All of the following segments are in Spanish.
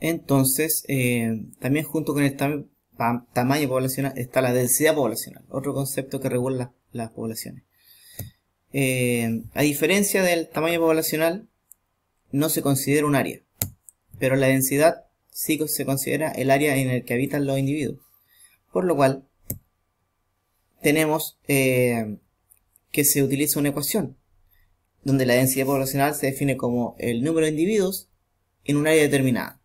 Entonces, eh, también junto con el tamaño poblacional está la densidad poblacional, otro concepto que regula las, poblaciones. Eh, a diferencia del tamaño poblacional, no se considera un área, pero la densidad sí se considera el área en el que habitan los individuos. Por lo cual, tenemos eh, que se utiliza una ecuación, donde la densidad poblacional se define como el número de individuos en un área determinada.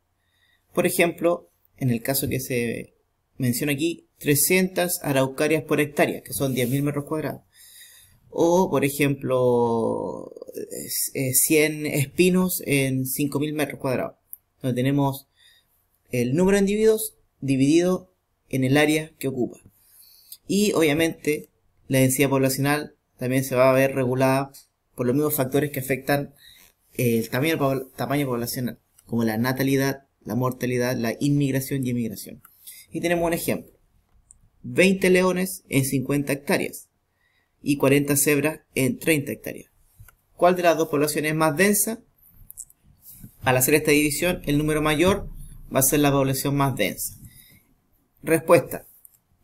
Por ejemplo, en el caso que se menciona aquí, 300 araucarias por hectárea, que son 10.000 metros cuadrados. O, por ejemplo, 100 espinos en 5.000 metros cuadrados, donde tenemos el número de individuos dividido en el área que ocupa. Y, obviamente, la densidad poblacional también se va a ver regulada por los mismos factores que afectan eh, el tamaño, tamaño poblacional, como la natalidad, la mortalidad, la inmigración y emigración. Y tenemos un ejemplo. 20 leones en 50 hectáreas y 40 cebras en 30 hectáreas. ¿Cuál de las dos poblaciones es más densa? Al hacer esta división, el número mayor va a ser la población más densa. Respuesta.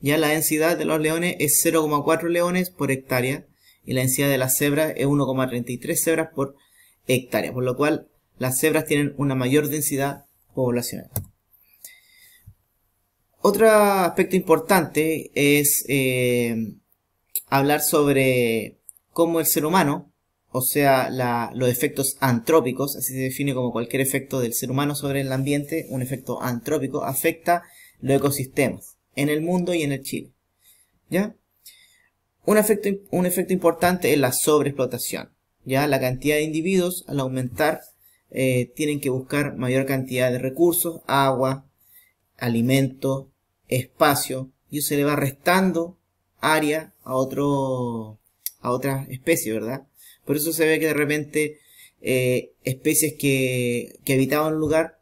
Ya la densidad de los leones es 0,4 leones por hectárea y la densidad de las cebras es 1,33 cebras por hectárea, por lo cual las cebras tienen una mayor densidad poblacional. Otro aspecto importante es eh, hablar sobre cómo el ser humano, o sea, los efectos antrópicos, así se define como cualquier efecto del ser humano sobre el ambiente, un efecto antrópico, afecta los ecosistemas en el mundo y en el Chile. ¿Ya? Un efecto, un efecto importante es la sobreexplotación. ¿Ya? La cantidad de individuos al aumentar eh, tienen que buscar mayor cantidad de recursos, agua, alimento, espacio, y se le va restando área a otro a otra especie, ¿verdad? Por eso se ve que de repente eh, especies que, que habitaban un lugar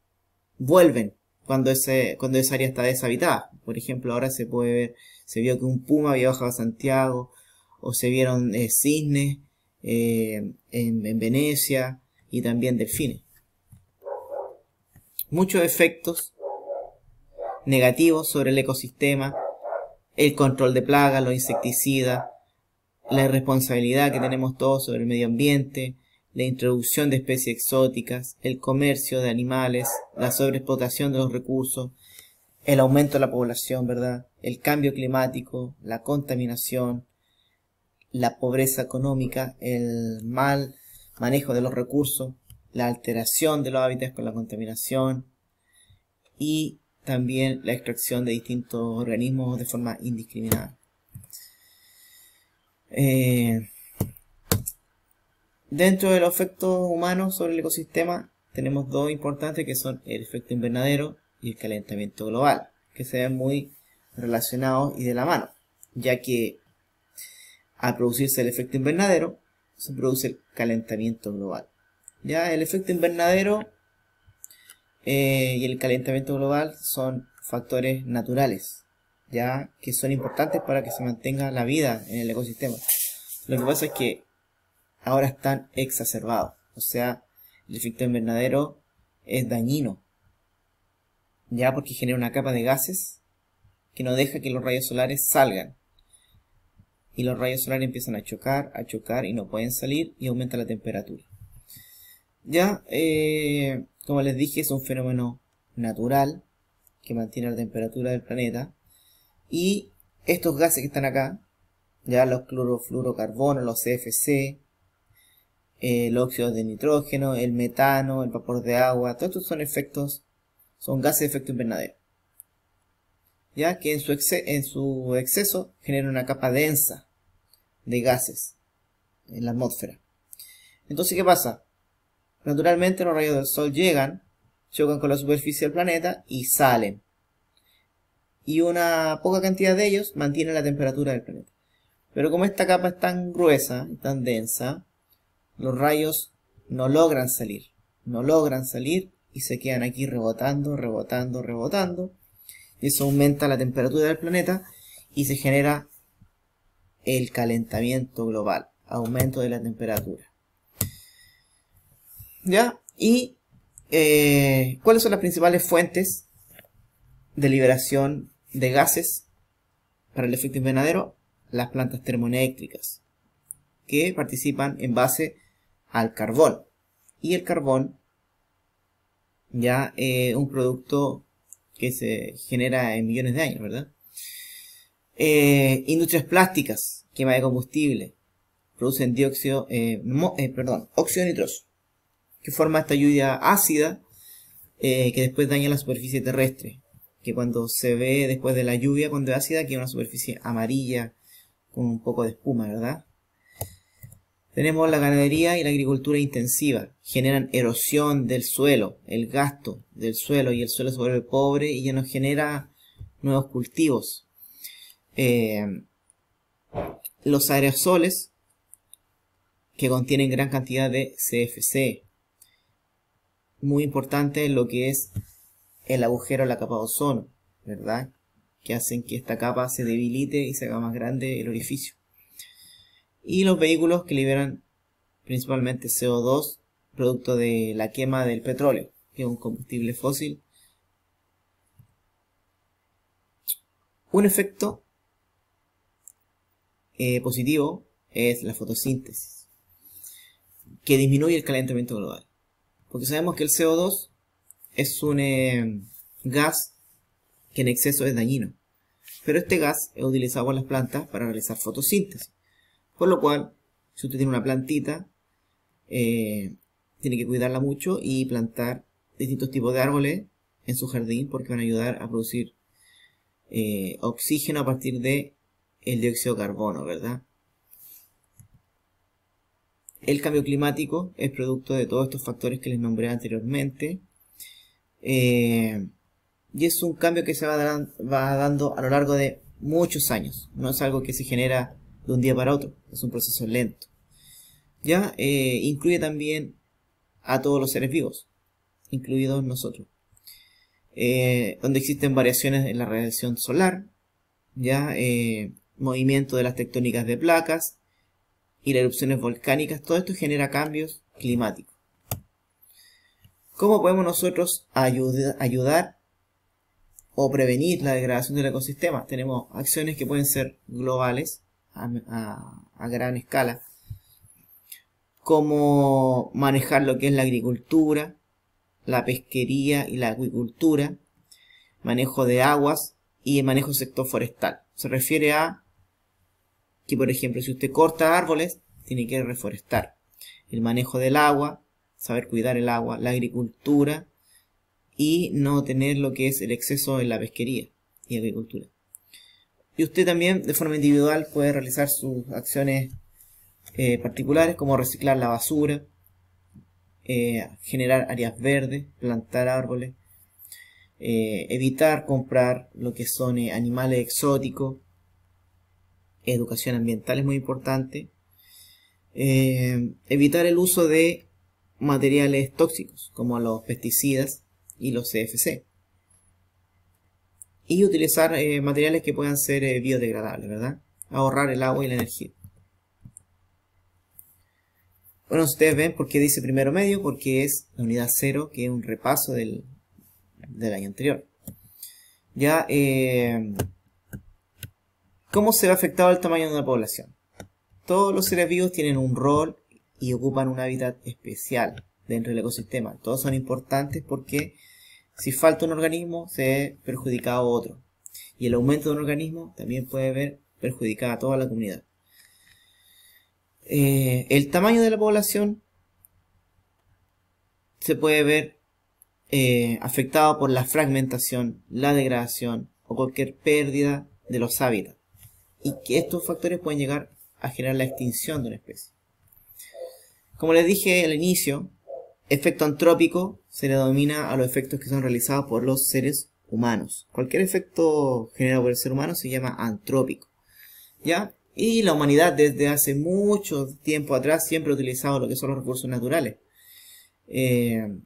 vuelven cuando ese cuando esa área está deshabitada. Por ejemplo, ahora se puede ver, se vio que un puma había bajado a Santiago, o se vieron eh, cisnes en, en Venecia y también delfines muchos efectos negativos sobre el ecosistema, el control de plagas, los insecticidas, la irresponsabilidad que tenemos todos sobre el medio ambiente, la introducción de especies exóticas, el comercio de animales, la sobreexplotación de los recursos, el aumento de la población, ¿verdad? El cambio climático, la contaminación, la pobreza económica, el mal manejo de los recursos, la alteración de los hábitats con la contaminación y también la extracción de distintos organismos de forma indiscriminada. Eh, dentro de los efectos humanos sobre el ecosistema tenemos dos importantes que son el efecto invernadero y el calentamiento global, que se ven muy relacionados y de la mano, ya que al producirse el efecto invernadero se produce el calentamiento global. Ya, el efecto invernadero eh, y el calentamiento global son factores naturales, ya que son importantes para que se mantenga la vida en el ecosistema. Lo que pasa es que ahora están exacerbados, o sea, el efecto invernadero es dañino, ya porque genera una capa de gases que no deja que los rayos solares salgan. Y los rayos solares empiezan a chocar, a chocar y no pueden salir y aumenta la temperatura. Ya, eh, como les dije, es un fenómeno natural que mantiene la temperatura del planeta. Y estos gases que están acá, ya los clorofluorocarbonos, los CFC, eh, el óxido de nitrógeno, el metano, el vapor de agua, todos estos son efectos, son gases de efecto invernadero. Ya que en su, en su exceso genera una capa densa de gases en la atmósfera. Entonces, ¿qué pasa? Naturalmente los rayos del Sol llegan, chocan con la superficie del planeta y salen. Y una poca cantidad de ellos mantiene la temperatura del planeta. Pero como esta capa es tan gruesa y tan densa, los rayos no logran salir. No logran salir y se quedan aquí rebotando, rebotando, rebotando. Y eso aumenta la temperatura del planeta y se genera el calentamiento global, aumento de la temperatura. ¿Ya? ¿Y eh, cuáles son las principales fuentes de liberación de gases para el efecto invernadero? Las plantas termoeléctricas, que participan en base al carbón. Y el carbón, ya un producto que se genera en millones de años, ¿verdad? Eh, industrias plásticas, quema de combustible, producen dióxido, eh, perdón, óxido nitroso que forma esta lluvia ácida eh, que después daña la superficie terrestre. Que cuando se ve después de la lluvia, cuando es ácida, queda una superficie amarilla con un poco de espuma, ¿verdad? Tenemos la ganadería y la agricultura intensiva. Generan erosión del suelo, el gasto del suelo y el suelo se vuelve pobre y ya no genera nuevos cultivos. Eh, los aerosoles que contienen gran cantidad de CFC, muy importante lo que es el agujero a la capa de ozono, ¿verdad? Que hacen que esta capa se debilite y se haga más grande el orificio. Y los vehículos que liberan principalmente CO2, producto de la quema del petróleo, que es un combustible fósil. Un efecto eh, positivo es la fotosíntesis, que disminuye el calentamiento global. Porque sabemos que el CO2 es un eh, gas que en exceso es dañino. Pero este gas es utilizado por las plantas para realizar fotosíntesis. Por lo cual, si usted tiene una plantita, eh, tiene que cuidarla mucho y plantar distintos tipos de árboles en su jardín porque van a ayudar a producir eh, oxígeno a partir de el dióxido de carbono, ¿verdad? El cambio climático es producto de todos estos factores que les nombré anteriormente. Eh, y es un cambio que se va, dando a lo largo de muchos años. No es algo que se genera de un día para otro. Es un proceso lento. Ya eh, incluye también a todos los seres vivos, incluidos nosotros. Eh, donde existen variaciones en la radiación solar, ya movimiento de las tectónicas de placas, y las erupciones volcánicas, todo esto genera cambios climáticos. ¿Cómo podemos nosotros ayudar o prevenir la degradación del ecosistema? Tenemos acciones que pueden ser globales a, gran escala, como manejar lo que es la agricultura, la pesquería y la acuicultura, manejo de aguas y el manejo sector forestal. Se refiere a que por ejemplo si usted corta árboles, tiene que reforestar. El manejo del agua, saber cuidar el agua, la agricultura y no tener lo que es el exceso en la pesquería y agricultura. Y usted también de forma individual puede realizar sus acciones eh, particulares como reciclar la basura, eh, generar áreas verdes, plantar árboles, eh, evitar comprar lo que son animales exóticos, educación ambiental es muy importante, eh, evitar el uso de materiales tóxicos como los pesticidas y los CFC y utilizar eh, materiales que puedan ser eh, biodegradables, ¿verdad? Ahorrar el agua y la energía. Bueno, ustedes ven por qué dice primero medio, porque es la unidad cero, que es un repaso del, año anterior. Ya, ¿Cómo se ve afectado el tamaño de una población? Todos los seres vivos tienen un rol y ocupan un hábitat especial dentro del ecosistema. Todos son importantes porque si falta un organismo se ve perjudicado otro. Y el aumento de un organismo también puede ver perjudicada a toda la comunidad. Eh, el tamaño de la población se puede ver eh, afectado por la fragmentación, la degradación o cualquier pérdida de los hábitats y que estos factores pueden llegar a generar la extinción de una especie. Como les dije al inicio, efecto antrópico se le denomina a los efectos que son realizados por los seres humanos. Cualquier efecto generado por el ser humano se llama antrópico. ¿Ya? Y la humanidad desde hace mucho tiempo atrás siempre ha utilizado lo que son los recursos naturales. Eh,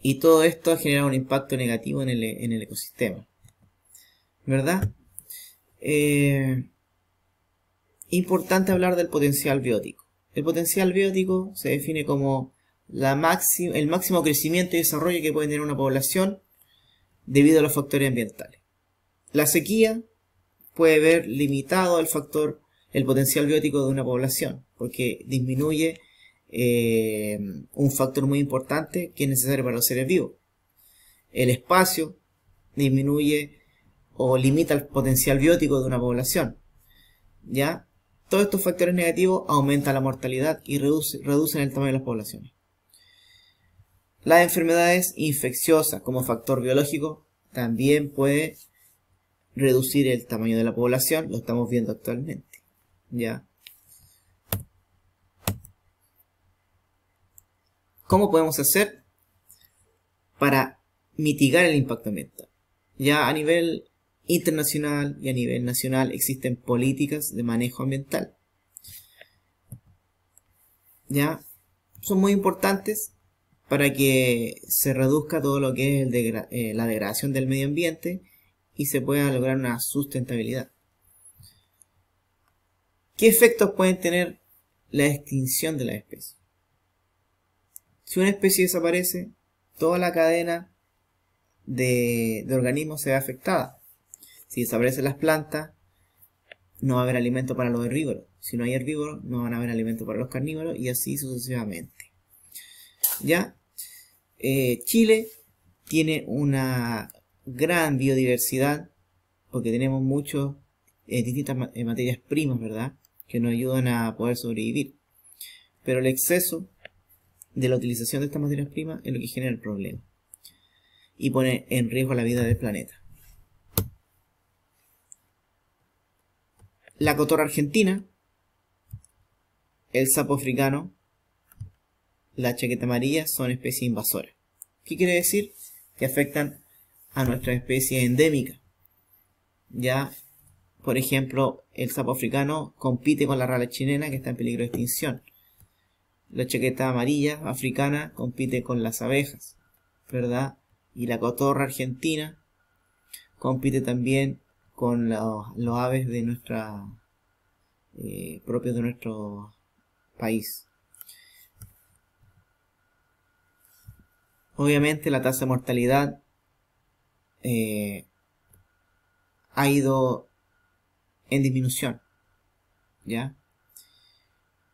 y todo esto ha generado un impacto negativo en el, en el ecosistema. ¿Verdad? Eh, importante hablar del potencial biótico. El potencial biótico se define como el máximo crecimiento y desarrollo que puede tener una población debido a los factores ambientales. La sequía puede ver limitado el factor, el potencial biótico de una población, porque disminuye eh, un factor muy importante que es necesario para los seres vivos. El espacio disminuye o limita el potencial biótico de una población. ¿Ya? Todos estos factores negativos aumentan la mortalidad y reducen el tamaño de las poblaciones. Las enfermedades infecciosas como factor biológico también puede reducir el tamaño de la población, lo estamos viendo actualmente. ¿Ya? ¿Cómo podemos hacer para mitigar el impacto ambiental? Ya a nivel internacional y a nivel nacional existen políticas de manejo ambiental. ¿Ya? Son muy importantes para que se reduzca todo lo que es eh, la degradación del medio ambiente y se pueda lograr una sustentabilidad. ¿Qué efectos pueden tener la extinción de la especie? Si una especie desaparece, toda la cadena de, de organismos se ve afectada. Si desaparecen las plantas, no va a haber alimento para los herbívoros. Si no hay herbívoros, no van a haber alimento para los carnívoros y así sucesivamente. ¿Ya? Eh, Chile tiene una gran biodiversidad porque tenemos muchas eh, distintas eh, materias primas, ¿verdad? Que nos ayudan a poder sobrevivir. Pero el exceso de la utilización de estas materias primas es lo que genera el problema y pone en riesgo la vida del planeta. la cotorra argentina, el sapo africano, la chaqueta amarilla son especies invasoras. ¿Qué quiere decir? Que afectan a nuestra especie endémica. Ya, por ejemplo, el sapo africano compite con la rala chilena que está en peligro de extinción. La chaqueta amarilla africana compite con las abejas, ¿verdad? Y la cotorra argentina compite también con los, aves de nuestra eh, propios de nuestro país. Obviamente la tasa de mortalidad eh, ha ido en disminución. ¿Ya?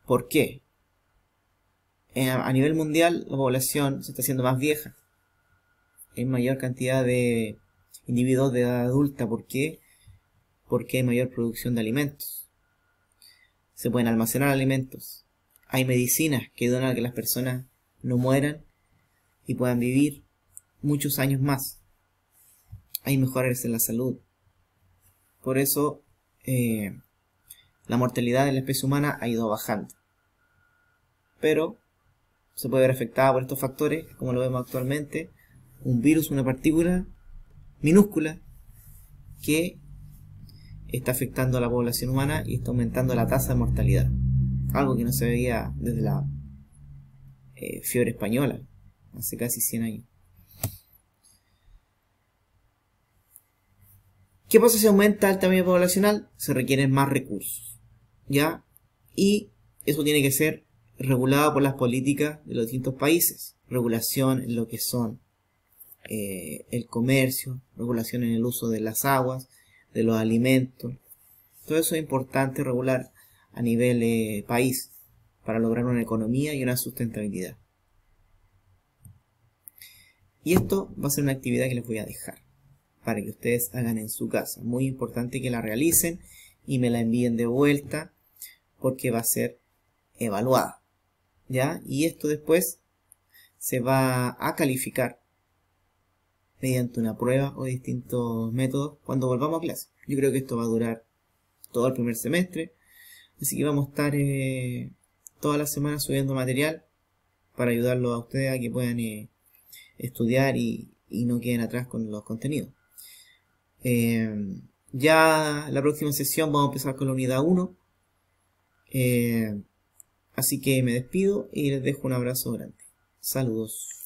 ¿Por qué? Eh, a nivel mundial la población se está haciendo más vieja. Hay mayor cantidad de individuos de edad adulta. ¿Por qué? porque hay mayor producción de alimentos. Se pueden almacenar alimentos. Hay medicinas que donan a que las personas no mueran y puedan vivir muchos años más. Hay mejoras en la salud. Por eso eh, la mortalidad de la especie humana ha ido bajando. Pero se puede ver afectada por estos factores, como lo vemos actualmente, un virus, una partícula minúscula que está afectando a la población humana y está aumentando la tasa de mortalidad. Algo que no se veía desde la eh, fiebre española, hace casi 100 años. ¿Qué pasa si aumenta el tamaño poblacional? Se requieren más recursos. ¿Ya? Y eso tiene que ser regulado por las políticas de los distintos países. Regulación en lo que son eh, el comercio, regulación en el uso de las aguas, de los alimentos. Todo eso es importante regular a nivel de eh, país para lograr una economía y una sustentabilidad. Y esto va a ser una actividad que les voy a dejar para que ustedes hagan en su casa. Muy importante que la realicen y me la envíen de vuelta porque va a ser evaluada. ¿Ya? Y esto después se va a calificar mediante una prueba o distintos métodos cuando volvamos a clase. Yo creo que esto va a durar todo el primer semestre, así que vamos a estar eh, toda la semana subiendo material para ayudarlos a ustedes a que puedan eh, estudiar y, no queden atrás con los contenidos. Eh, ya la próxima sesión vamos a empezar con la unidad 1. así que me despido y les dejo un abrazo grande. Saludos.